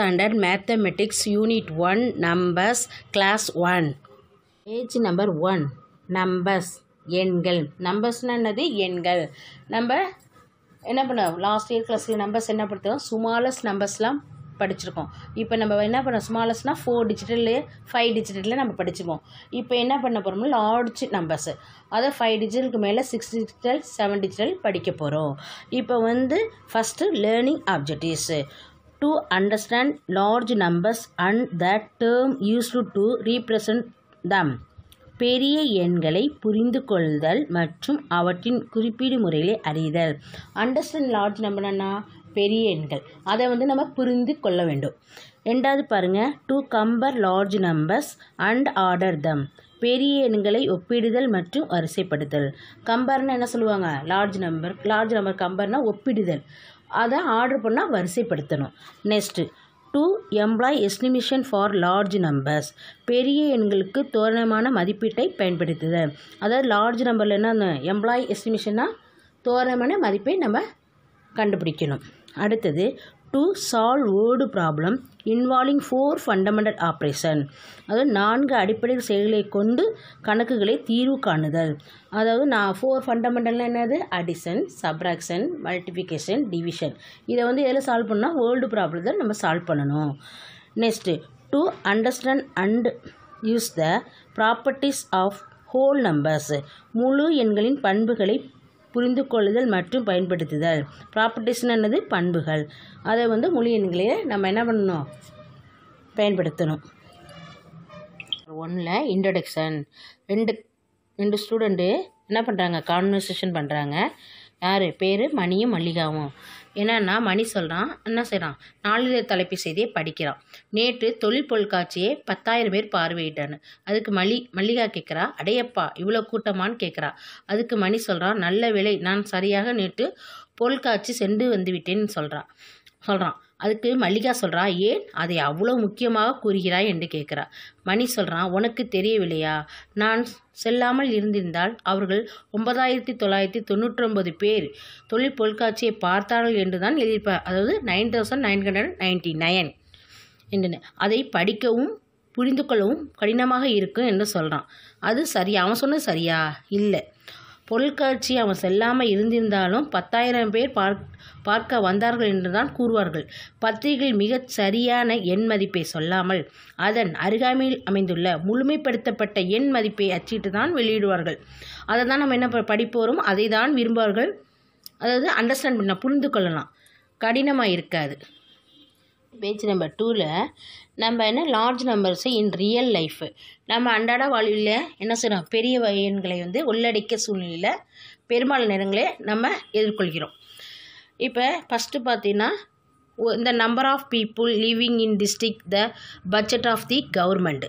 Standard mathematics unit one numbers class one page number one numbers எண்கள் நம்பர்ஸ்னா என்னது எண்கள் நம்ம என்ன பண்ணோம் லாஸ்ட் இயர் கிளாஸில் நம்பர்ஸ் என்ன படுத்துகிறோம் சுமாலஸ்ட் நம்பர்ஸ்லாம் படிச்சிருக்கோம் இப்போ நம்ம என்ன பண்ணோம் ஸ்மாலஸ்ட்னால் ஃபோர் டிஜிட்டல்லு ஃபைவ் டிஜிட்டலில் நம்ம படிச்சிருக்கோம் இப்போ என்ன பண்ண போகிறோம்னா லார்ஜ் நம்பர்ஸு அதை ஃபைவ் டிஜிட்டலுக்கு மேலே சிக்ஸ் டிஜிட்டல் செவன் டிஜிட்டல் படிக்க போகிறோம் இப்போ வந்து first learning objectives to understand large numbers and that term used to represent them பெரிய எண்களை புரிந்து கொள்தல் மற்றும் அவற்றின் குறிப்பீடு முறையிலே அறிதல் அண்டர்ஸ்டாண்ட் லார்ஜ் நம்பர்னா பெரிய எண்கள் அதை வந்து நம்ம புரிந்து கொள்ள வேண்டும் ரெண்டாவது பாருங்கள் to compare large numbers and order them பெரிய எண்களை ஒப்பிடுதல் மற்றும் வரிசைப்படுத்தல் கம்பர்னால் என்ன சொல்லுவாங்க லார்ஜ் நம்பர் லார்ஜ் நம்பர் கம்பர்னால் ஒப்பிடுதல் அதை ஆர்டர் பண்ணால் வரிசைப்படுத்தணும் next to employ estimation for large numbers பெரிய எண்களுக்கு தோரணமான மதிப்பீட்டை பயன்படுத்துது அதாவது லார்ஜ் நம்பரில் என்ன எம்ப்ளாய் எஸ்டிமேஷன்னா தோரணமான மதிப்பை நம்ம கண்டுபிடிக்கணும் அடுத்தது to solve word problem involving four fundamental operation அதாவது நான்கு அடிப்படை செயல்களை கொண்டு கணக்குகளை தீர்வு காணுதல் அதாவது நான் ஃபோர் ஃபண்டமெண்டல்னால் என்னது அடிஷன் சப்ராக்ஷன் மல்டிஃபிகேஷன் டிவிஷன் இதை வந்து எதில் சால்வ் பண்ணால் வேர்ல்டு ப்ராப்ளம் தான் நம்ம சால்வ் பண்ணணும் next to understand and use the properties of whole numbers முழு எண்களின் பண்புகளை புரிந்து கொள்ளுதல் மற்றும் பயன்படுத்துதல் ப்ராப்பர்ட்டிஸ்னு என்னது பண்புகள் அதை வந்து மொழி எண்களையே நம்ம என்ன பண்ணணும் பயன்படுத்தணும் ஒன்றில் இன்ட்ரடக்ஷன் ரெண்டு ரெண்டு ஸ்டூடெண்ட்டு என்ன பண்ணுறாங்க கான்வர்சேஷன் பண்ணுறாங்க யார் பேர் மணியும் மல்லிகாவும் என்னன்னா மணி சொல்கிறான் என்ன செய்கிறான் நாளிதழ் தலைப்பு செய்தியை படிக்கிறான் நேற்று தொழில் பொருட்காட்சியை பத்தாயிரம் பேர் பார்வையிட்டான்னு அதுக்கு மலி மல்லிகா கேட்குறா அடையப்பா இவ்வளோ கூட்டமான்னு கேட்குறா அதுக்கு மணி சொல்கிறான் நல்ல விலை நான் சரியாக நேற்று பொருட்காட்சி சென்று வந்துவிட்டேன்னு சொல்கிறான் சொல்கிறான் அதுக்கு மல்லிகா சொல்கிறா ஏன் அதை அவ்வளோ முக்கியமாக கூறுகிறாய் என்று கேட்குறா மணி சொல்கிறான் உனக்கு தெரியவில்லையா நான் செல்லாமல் இருந்திருந்தால் அவர்கள் ஒன்பதாயிரத்தி தொள்ளாயிரத்தி தொண்ணூற்றொம்பது பேர் தொழில் பொருட்காட்சியை பார்த்தார்கள் என்று தான் எழுதியிருப்பார் அதாவது nine thousand nine hundred ninety nine என்று அதை படிக்கவும் புரிந்து கொள்ளவும் கடினமாக இருக்கும் என்று சொல்கிறான் அது சரியா அவன் சொன்னது சரியா இல்லை பொருட்காட்சி அவன் செல்லாமல் இருந்திருந்தாலும் பத்தாயிரம் பேர் பார்க் பார்க்க வந்தார்கள் என்றுதான் கூறுவார்கள் பத்திரிகையில் மிகச் சரியான எண் மதிப்பை சொல்லாமல் அதன் அருகாமையில் அமைந்துள்ள முழுமைப்படுத்தப்பட்ட எண் மதிப்பை அச்சிட்டு தான் வெளியிடுவார்கள் அதை தான் நம்ம என்ன படிப்போரும் அதை தான் விரும்புவார்கள் அதாவது அண்டர்ஸ்டாண்ட் பண்ண புரிந்து கொள்ளலாம் கடினமாக இருக்காது பேஜ் நம்பர் டூவில் நம்ம என்ன large numbers in real life நம்ம அன்றாட வாழ்வில் என்ன செய்கிறோம் பெரிய எண்களை வந்து உள்ளடக்கிய சூழ்நிலையில் பெரும்பாலும் நேரங்களே நம்ம எதிர்கொள்கிறோம் இப்போ ஃபஸ்ட்டு பார்த்தீங்கன்னா இந்த number of people living in district the budget of the government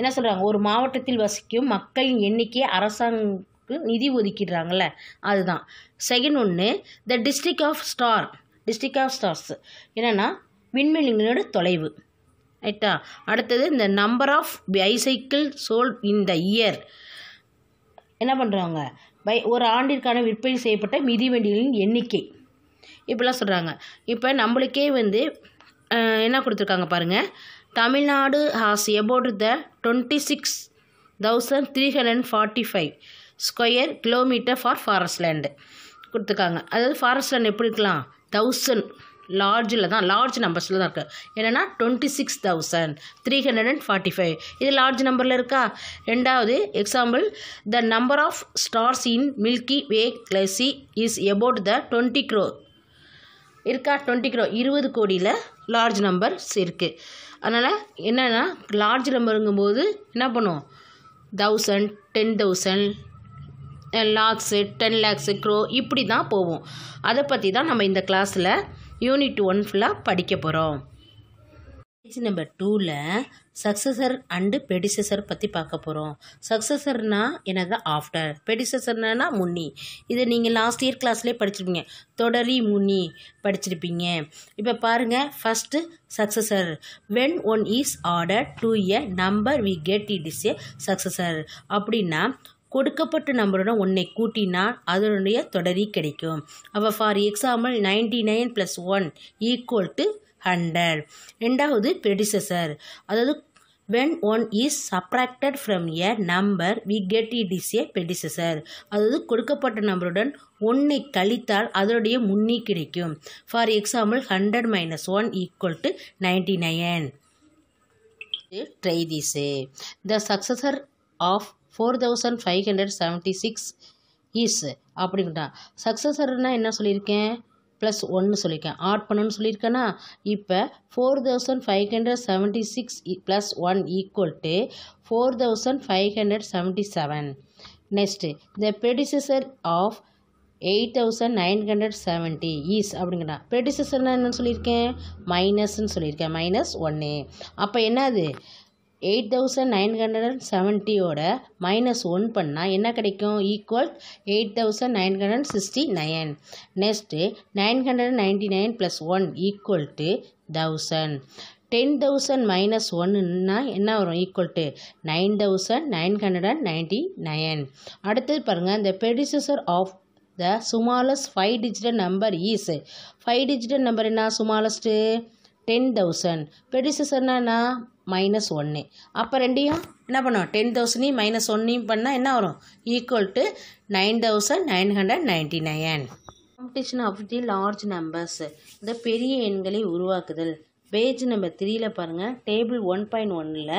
என்ன சொல்கிறாங்க ஒரு மாவட்டத்தில் வசிக்கும் மக்களின் எண்ணிக்கை அரசாங்கத்துக்கு நிதி ஒதுக்கிடுறாங்கள்ல அதுதான் செகண்ட் ஒன்று the district of star district of stars என்னென்னா விண்வெளிகளோட தொலைவு ரைட்டா அடுத்தது இந்த number of bicycle sold in the year என்ன பண்ணுறாங்க பை ஒரு ஆண்டிற்கான விற்பனை செய்யப்பட்ட மிதிவண்டிகளின் எண்ணிக்கை இப்படிலாம் சொல்கிறாங்க இப்போ நம்மளுக்கே வந்து என்ன கொடுத்துருக்காங்க பாருங்கள் Tamil Nadu has about the twenty six thousand three hundred and forty five square kilometre for forest land கொடுத்துருக்காங்க அதாவது ஃபாரஸ்ட் லேண்ட் எப்படி இருக்கலாம் தௌசண்ட் லார்ஜில் தான் லார்ஜ் நம்பர்ஸில் தான் இருக்குது என்னென்னா twenty six thousand three hundred and forty five இது லார்ஜ் நம்பரில் இருக்கா ரெண்டாவது example the number of stars in milky way galaxy is about the twenty crore இருக்கா டுவெண்ட்டி க்ரோ இருபது கோடியில் லார்ஜ் நம்பர்ஸ் இருக்குது அதனால் என்னென்னா லார்ஜ் நம்பருங்கும்போது என்ன பண்ணுவோம் thousand ten thousand lakhs ten lakhs crore இப்படி தான் போவோம் அதை பற்றி தான் நம்ம இந்த கிளாஸில் யூனிட் ஒன் ஃபுல்லாக படிக்க போகிறோம் பேஜ் நம்பர் டூவில் சக்ஸசர் அண்டு பெடிசசர் பற்றி பார்க்க போகிறோம் சக்ஸசர்னால் எனது ஆஃப்டர் பெடிசசர்னா முன்னி இதை நீங்கள் லாஸ்ட் இயர் கிளாஸ்லேயே படிச்சிருப்பீங்க தொடரி முன்னி படிச்சிருப்பீங்க இப்போ பாருங்கள் first successor when one is order to a number we get it is a successor அப்படின்னா கொடுக்கப்பட்ட நம்பருடன் ஒன்றை கூட்டினா அதனுடைய தொடரி கிடைக்கும் அப்போ for example ninety nine plus one equal to hundred ரெண்டாவது ப்ரெடிசஸர் அதாவது when one is subtracted from a number we get it is a predecessor அதாவது கொடுக்கப்பட்ட நம்பருடன் ஒன்றை கழித்தால் அதனுடைய முன்னி கிடைக்கும் for example hundred minus one equal to ninety nine try this the successor of four thousand five hundred seventy six is அப்படின்ட்டான் சக்ஸஸர்னால் என்ன சொல்லியிருக்கேன் ப்ளஸ் ஒன்று சொல்லியிருக்கேன் ஆட் பண்ணணும்னு சொல்லியிருக்கேன்னா இப்போ four thousand five hundred seventy six plus one equal to four thousand five hundred seventy seven next the predecessor of eight thousand nine hundred seventy is அப்படிங்கிறா ப்ரெடிசஸர்னால் என்னன்னு சொல்லியிருக்கேன் மைனஸ்ன்னு சொல்லியிருக்கேன் மைனஸ் ஒன்று அப்போ என்னது eight thousand nine hundred and செவன்ட்டியோட minus one பண்ணால் என்ன கிடைக்கும் equal eight thousand nine hundred and sixty nine next nine hundred ninety nine plus one equal to thousand ten thousand minus ஒன்னுன்னா என்ன வரும் equal to nine thousand nine hundred and ninety nine அடுத்தது பாருங்கள் இந்த predecessor of the smallest five digital number is five digital number என்ன smallest ten thousand பெடிசர்னா minus ஒன்று அப்போ ரெண்டையும் என்ன பண்ணுவோம் டென் தௌசண்டையும் மைனஸ் ஒன்னையும் பண்ணால் என்ன வரும் equal to nine thousand nine hundred ninety nine competition of the large numbers இந்த பெரிய எண்களை உருவாக்குதல் பேஜ் நம்பர் த்ரீயில் பாருங்கள் டேபிள் ஒன் பாயிண்ட் ஒன்னில்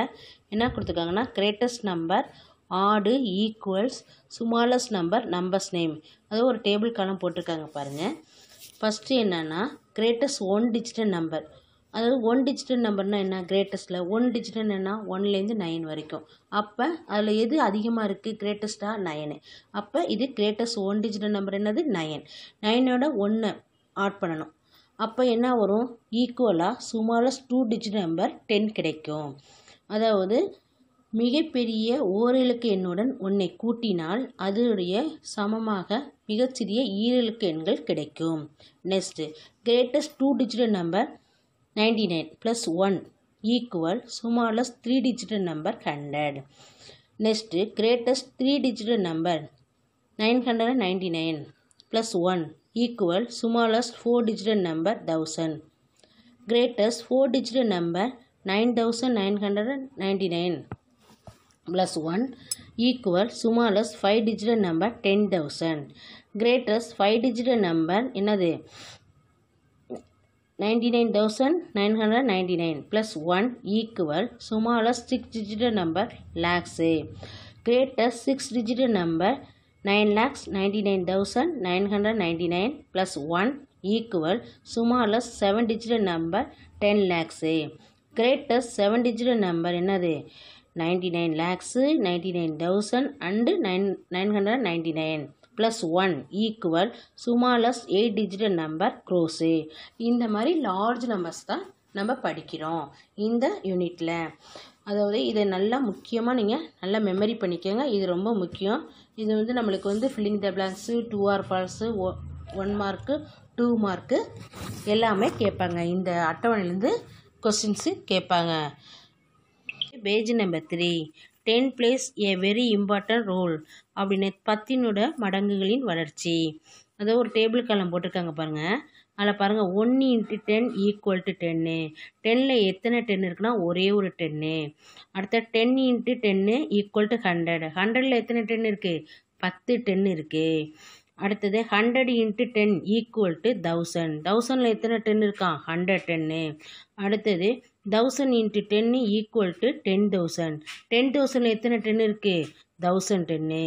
என்ன கொடுத்துருக்காங்கன்னா greatest number add equals smallest number numbers name அது ஒரு டேபிள் காலம் போட்டிருக்காங்க பாருங்கள் ஃபஸ்ட்டு என்னென்னா கிரேட்டஸ்ட் ஒன் டிஜிட்டல் நம்பர் அதாவது ஒன் டிஜிட்டல் நம்பர்னா என்ன கிரேட்டஸ்ட்டில் ஒன் டிஜிட்டல் என்ன ஒன்லேருந்து நைன் வரைக்கும் அப்போ அதில் எது அதிகமாக இருக்குது கிரேட்டஸ்ட்டாக நயனு அப்போ இது கிரேட்டஸ்ட் ஒன் டிஜிட்டல் நம்பர் என்னது நயன் நயனோட ஒன்று ஆட் பண்ணணும் அப்போ என்ன வரும் ஈக்குவலாக smallest two digit number ten கிடைக்கும் அதாவது மிகப்பெரிய ஓரிலக்க எண்ணுடன் ஒன்றை கூட்டினால் அதனுடைய சமமாக மிகச்சிறிய ஈரிலக்க எண்கள் கிடைக்கும் next greatest two digital number ninety nine plus one equal smallest three digital number hundred next greatest three digital number nine hundred and ninety nine plus one equal smallest four digital number thousand greatest four digital number nine thousand nine hundred and ninety nine plus plus 1 equal five digital number ten thousand greatest five digital number என்னது ninety nine thousand nine hundred ninety nine plus one equal smaller six digital number lakhs greatest six digital number nine lakhs ninety nine thousand nine hundred ninety nine plus one equal smaller seven digital number ten lakhs greatest seven digital number என்னது ninety nine lakhs ninety nine thousand and nine nine hundred ninety nine plus one equal smallest eight digital number crores இந்த மாதிரி large numbers தான் நம்ம படிக்கிறோம் இந்த யூனிட்டில் அதாவது இதை நல்லா முக்கியமாக நீங்கள் நல்லா மெமரி பண்ணிக்கோங்க இது ரொம்ப முக்கியம் இது வந்து நம்மளுக்கு வந்து filling the blanks true or false ஒ ஒன் மார்க்கு டூ மார்க்கு எல்லாமே கேட்பாங்க இந்த அட்டவணையிலேருந்து கொஸ்டின்ஸு கேட்பாங்க page number three ten place a very important role அப்படின்னு பத்தினோட மடங்குகளின் வளர்ச்சி அதை ஒரு டேபிள் கலம் போட்டிருக்காங்க பாருங்கள் அதில் பாருங்கள் ஒன்று into ten equal to ten டென்னில் எத்தனை டென் இருக்குன்னா ஒரே ஒரு டென்னு அடுத்த ten into ten equal to hundred ஹண்ட்ரடில் எத்தனை டென் இருக்குது பத்து டென் இருக்குது அடுத்தது hundred into ten equal to thousand தௌசண்டில் எத்தனை டென் இருக்கான் ஹண்ட்ரட் டென்னு அடுத்தது thousand into ten equal to ten thousand ten தௌசண்டில் எத்தனை டென் இருக்குது தௌசண்ட் டென்னு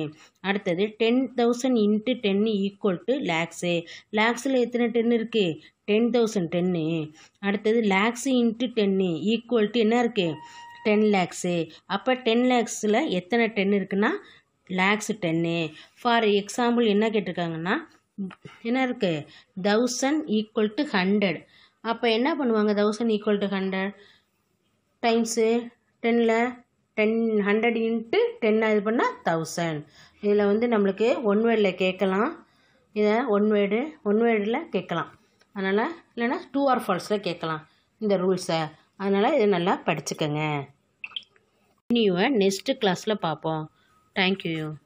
அடுத்தது ten thousand into ten equal to lakhs லேக்ஸில் எத்தனை டென் இருக்குது டென் தௌசண்ட் டென்னு அடுத்தது lakhs into ten equal to என்ன இருக்குது டென் லேக்ஸு அப்போ டென் லேக்ஸில் எத்தனை டென் இருக்குன்னா லேக்ஸ் டென்னு ஃபார் எக்ஸாம்பிள் என்ன கேட்டிருக்காங்கன்னா என்ன இருக்குது தௌசண்ட் ஈக்குவல் டு ஹண்ட்ரட் அப்போ என்ன பண்ணுவாங்க thousand equal to hundred times டென்னில் டென் ஹண்ட்ரட் இன்ட்டு டென் இது பண்ணால் தௌசண்ட் இதில் வந்து நம்மளுக்கு ஒன் வேர்டில் கேட்கலாம் இதை ஒன் வேர்டு ஒன் வேர்டில் கேட்கலாம் அதனால் இல்லைன்னா டூ ஆர் ஃபால்ஸில் கேட்கலாம் இந்த ரூல்ஸை அதனால் இதை நல்லா படிச்சுக்கோங்க இனி நெக்ஸ்ட்டு கிளாஸில் பார்ப்போம் Thank you.